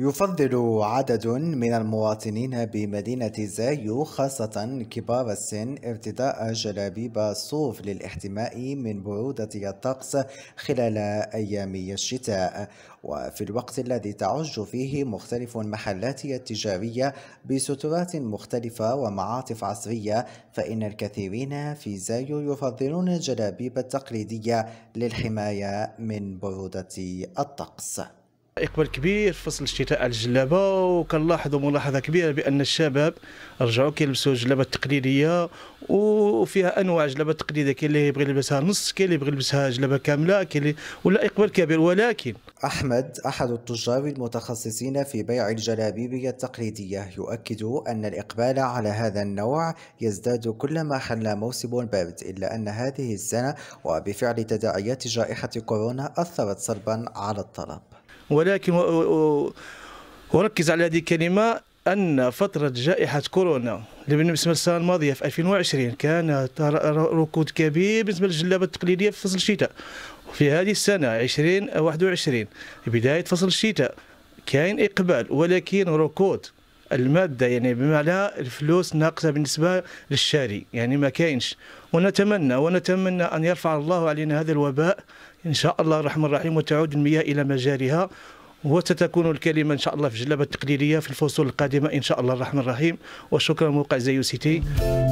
يفضل عدد من المواطنين بمدينة زايو خاصة كبار السن ارتداء جلابيب الصوف للاحتماء من برودة الطقس خلال أيام الشتاء وفي الوقت الذي تعج فيه مختلف المحلات التجارية بسترات مختلفة ومعاطف عصرية فإن الكثيرين في زايو يفضلون الجلابيب التقليدية للحماية من برودة الطقس اقبال كبير في فصل الشتاء على الجلابه وكنلاحظوا ملاحظه كبيره بان الشباب رجعوا كيلبسوا الجلابه التقليديه وفيها انواع جلابه تقليديه كاين اللي يبغي يلبسها نص كاين اللي يبغي يلبسها جلابه كامله كاين اللي ولا اقبال كبير ولكن احمد احد التجار المتخصصين في بيع الجلابيب التقليديه يؤكد ان الاقبال على هذا النوع يزداد كلما حل موسم البرد الا ان هذه السنه وبفعل تداعيات جائحه كورونا اثرت سلبا على الطلب ولكن وركز على هذه الكلمة أن فترة جائحة كورونا اللي بالنسبة للسنة الماضية في 2020 كان ركود كبير بالنسبة للجلابة التقليدية في فصل الشتاء وفي هذه السنة 2021 بداية فصل الشتاء كاين إقبال ولكن ركود الماده يعني بمعنى الفلوس ناقصه بالنسبه للشاري يعني ما كاينش ونتمنى ونتمنى ان يرفع الله علينا هذا الوباء ان شاء الله الرحمن الرحيم وتعود المياه الى مجاريها وستكون الكلمه ان شاء الله في الجلبه التقليديه في الفصول القادمه ان شاء الله الرحمن الرحيم وشكرا موقع زيو سيتي